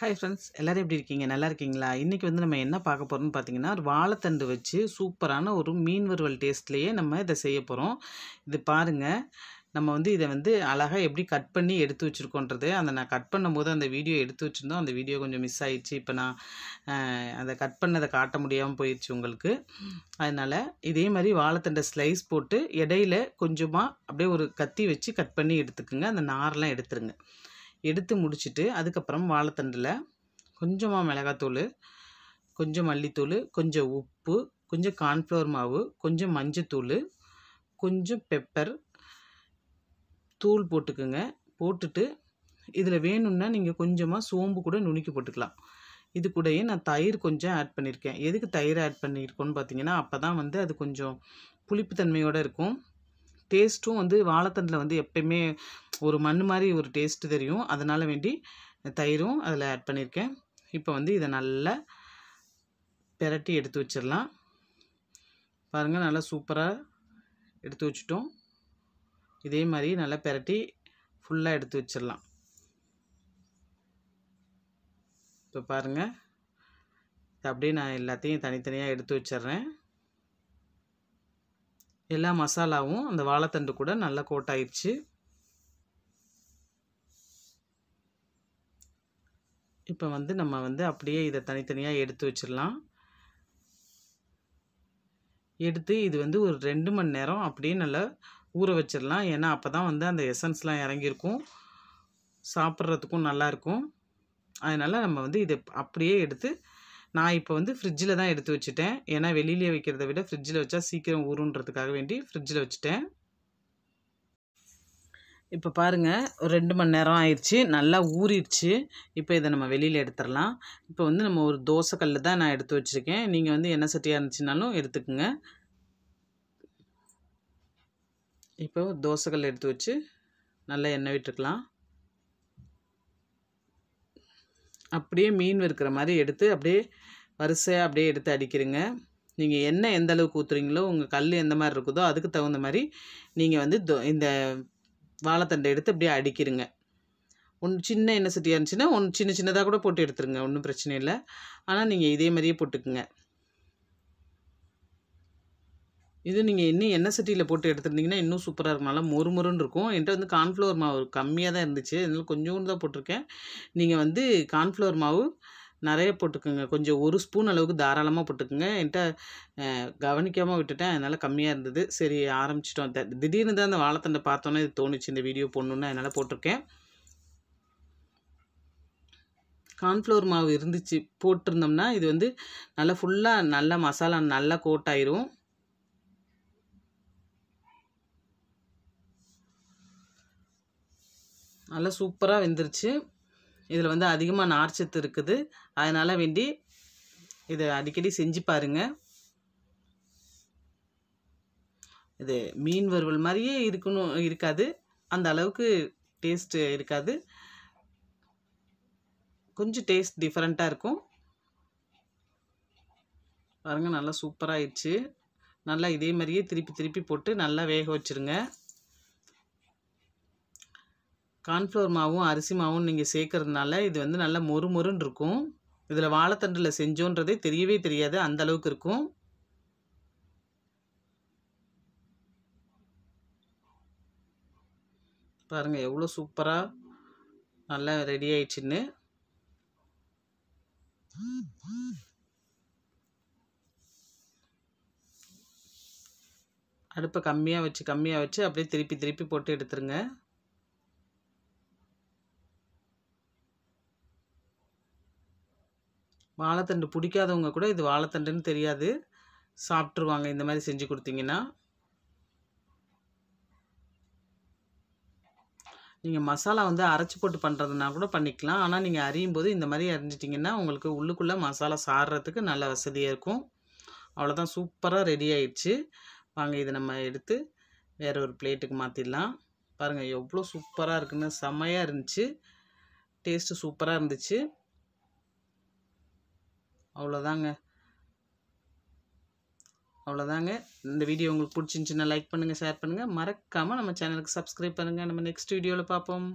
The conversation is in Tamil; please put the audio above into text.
ஹாய் ஃப்ரெண்ட்ஸ் எல்லோரும் எப்படி இருக்கீங்க நல்லா இருக்கீங்களா இன்றைக்கி வந்து நம்ம என்ன பார்க்க போகிறோம்னு பார்த்தீங்கன்னா ஒரு வாழைத்தண்டு வச்சு சூப்பரான ஒரு மீன் வறுவல் டேஸ்ட்லேயே நம்ம இதை செய்ய போகிறோம் இது பாருங்கள் நம்ம வந்து இதை வந்து அழகாக எப்படி கட் பண்ணி எடுத்து வச்சுருக்கோன்றது அந்த நான் கட் பண்ணும்போது அந்த வீடியோ எடுத்து வச்சுருந்தோம் அந்த வீடியோ கொஞ்சம் மிஸ் ஆகிடுச்சு இப்போ நான் அதை கட் பண்ணதை காட்ட முடியாமல் போயிடுச்சு உங்களுக்கு அதனால் இதே மாதிரி வாழைத்தண்டை ஸ்லைஸ் போட்டு இடையில கொஞ்சமாக அப்படியே ஒரு கத்தி வச்சு கட் பண்ணி எடுத்துக்கோங்க அந்த நார்லாம் எடுத்துருங்க எடுத்து முடிச்சுட்டு அதுக்கப்புறம் வாழைத்தண்டில் கொஞ்சமாக மிளகாத்தூள் கொஞ்சம் மல்லித்தூள் கொஞ்சம் உப்பு கொஞ்சம் கார்ன்ஃப்ளவர் மாவு கொஞ்சம் மஞ்சத்தூள் கொஞ்சம் பெப்பர் தூள் போட்டுக்கோங்க போட்டுட்டு இதில் வேணும்னா நீங்கள் கொஞ்சமாக சோம்பு கூட நுணுக்கி போட்டுக்கலாம் இது கூடயே நான் தயிர் கொஞ்சம் ஆட் பண்ணியிருக்கேன் எதுக்கு தயிர் ஆட் பண்ணியிருக்கோன்னு பார்த்தீங்கன்னா அப்போ தான் வந்து அது கொஞ்சம் புளிப்புத்தன்மையோடு இருக்கும் டேஸ்ட்டும் வந்து வாழைத்தண்டில் வந்து எப்பயுமே ஒரு மண் மாதிரி ஒரு டேஸ்ட்டு தெரியும் அதனால் வேண்டி தயிரும் அதில் ஆட் பண்ணியிருக்கேன் இப்போ வந்து இதை நல்லா பெரட்டி எடுத்து வச்சிடலாம் பாருங்கள் நல்லா சூப்பராக எடுத்து வச்சுட்டோம் இதே மாதிரி நல்லா பெரட்டி ஃபுல்லாக எடுத்து வச்சிடலாம் இப்போ பாருங்கள் அப்படியே நான் எல்லாத்தையும் தனித்தனியாக எடுத்து வச்சிட்றேன் எல்லா மசாலாவும் அந்த வாழைத்தண்டு கூட நல்லா கோட் ஆயிடுச்சு இப்போ வந்து நம்ம வந்து அப்படியே இதை தனித்தனியாக எடுத்து வச்சிடலாம் எடுத்து இது வந்து ஒரு ரெண்டு மணி நேரம் அப்படியே நல்லா ஊற வச்சிடலாம் ஏன்னா அப்போ தான் வந்து அந்த எசன்ஸ்லாம் இறங்கியிருக்கும் சாப்பிட்றதுக்கும் நல்லாயிருக்கும் அதனால் நம்ம வந்து இதை அப்படியே எடுத்து நான் இப்போ வந்து ஃப்ரிட்ஜில் தான் எடுத்து வச்சுட்டேன் ஏன்னா வெளியிலே வைக்கிறத விட ஃப்ரிட்ஜில் வச்சா சீக்கிரம் ஊறுன்றதுக்காக வேண்டி ஃப்ரிட்ஜில் வச்சுட்டேன் இப்போ பாருங்கள் ஒரு ரெண்டு மணி நேரம் ஆயிடுச்சு நல்லா ஊறிடுச்சு இப்போ இதை நம்ம வெளியில் எடுத்துடலாம் இப்போ வந்து நம்ம ஒரு தோசைக்கல்ல தான் நான் எடுத்து வச்சுருக்கேன் நீங்கள் வந்து என்ன சட்டியாக இருந்துச்சுனாலும் எடுத்துக்கோங்க இப்போ தோசைக்கல் எடுத்து வச்சு நல்லா எண்ணெய் விட்டுருக்கலாம் அப்படியே மீன் வறுக்கிற மாதிரி எடுத்து அப்படியே வரிசையாக அப்படியே எடுத்து அடிக்கிறீங்க நீங்கள் எண்ணெய் எந்த அளவுக்கு ஊற்றுறீங்களோ உங்கள் கல் எந்த மாதிரி இருக்குதோ அதுக்கு தகுந்த மாதிரி நீங்கள் வந்து இந்த வாழைத்தண்டை எடுத்து அப்படியே அடிக்கிறீங்க ஒன்று சின்ன எண்ணெய் சட்டியாக இருந்துச்சுன்னா ஒன்று சின்ன சின்னதாக கூட போட்டு எடுத்துருங்க ஒன்றும் பிரச்சனை இல்லை ஆனால் நீங்கள் இதே மாதிரியே போட்டுக்குங்க இது நீங்கள் இன்னும் எண்ணெய் சட்டியில் போட்டு எடுத்துருந்தீங்கன்னா இன்னும் சூப்பராக இருக்கும் நல்லா மொறுமொருன்னு இருக்கும் என்கிட்ட வந்து கார்ன்ஃப்ளவர் மாவு கம்மியாக தான் இருந்துச்சு அதனால் கொஞ்சோண்டு தான் போட்டிருக்கேன் நீங்கள் வந்து கார்ன்ஃப்ளவர் மாவு நிறைய போட்டுக்கோங்க கொஞ்சம் ஒரு ஸ்பூன் அளவுக்கு தாராளமாக போட்டுக்கோங்க என்கிட்ட கவனிக்காமல் விட்டுட்டேன் அதனால் கம்மியாக இருந்தது சரி ஆரம்பிச்சிட்டோம் திடீர்னு தான் அந்த வாழைத்தண்டை பார்த்தோன்னே இது தோணுச்சு இந்த வீடியோ போடணுன்னு அதனால் போட்டிருக்கேன் கார்ன்ஃப்ளவர் மாவு இருந்துச்சு போட்டிருந்தோம்னா இது வந்து நல்லா ஃபுல்லாக நல்லா மசாலா நல்லா கோட் ஆயிரும் நல்லா சூப்பராக வெந்துருச்சு இதில் வந்து அதிகமாக நார்ச்சத்து இருக்குது அதனால் வேண்டி இதை அடிக்கடி செஞ்சு பாருங்கள் இது மீன் வறுவல் மாதிரியே இருக்கணும் இருக்காது அந்த அளவுக்கு டேஸ்ட்டு இருக்காது கொஞ்சம் டேஸ்ட் டிஃப்ரெண்ட்டாக இருக்கும் பாருங்கள் நல்லா சூப்பராகிடுச்சு நல்லா இதே மாதிரியே திருப்பி திருப்பி போட்டு நல்லா வேக வச்சுருங்க கார்ன்ஃப்ளவர் மாவும் அரிசி மாவும் நீங்கள் சேர்க்குறதுனால இது வந்து நல்லா மொறு மொறுன்னு இருக்கும் இதில் வாழைத்தண்டில் செஞ்சோன்றதே தெரியவே தெரியாது அந்த அளவுக்கு இருக்கும் பாருங்கள் எவ்வளோ சூப்பராக நல்லா ரெடி ஆயிடுச்சுன்னு அடுப்பை கம்மியாக வச்சு கம்மியாக வச்சு அப்படியே திருப்பி திருப்பி போட்டு எடுத்துருங்க வாழைத்தண்டு பிடிக்காதவங்க கூட இது வாழைத்தண்டுன்னு தெரியாது சாப்பிட்ருவாங்க இந்த மாதிரி செஞ்சு கொடுத்தீங்கன்னா நீங்கள் மசாலா வந்து அரைச்சி போட்டு பண்ணுறதுனா கூட பண்ணிக்கலாம் ஆனால் நீங்கள் அறியும் போது இந்த மாதிரி அறிஞ்சிட்டிங்கன்னா உங்களுக்கு உள்ளுக்குள்ளே மசாலா சாடுறதுக்கு நல்ல வசதியாக இருக்கும் அவ்வளோதான் சூப்பராக ரெடி ஆயிடுச்சு வாங்க இதை நம்ம எடுத்து வேறு ஒரு பிளேட்டுக்கு மாற்றிடலாம் பாருங்கள் எவ்வளோ சூப்பராக இருக்குன்னு செம்மையாக இருந்துச்சு டேஸ்ட்டு சூப்பராக இருந்துச்சு அவ்வளோதாங்க அவ்வளோதாங்க இந்த வீடியோ உங்களுக்கு பிடிச்சிருந்துச்சுன்னா லைக் பண்ணுங்கள் ஷேர் பண்ணுங்கள் மறக்காமல் நம்ம சேனலுக்கு சப்ஸ்கிரைப் பண்ணுங்கள் நம்ம நெக்ஸ்ட் வீடியோவில் பார்ப்போம்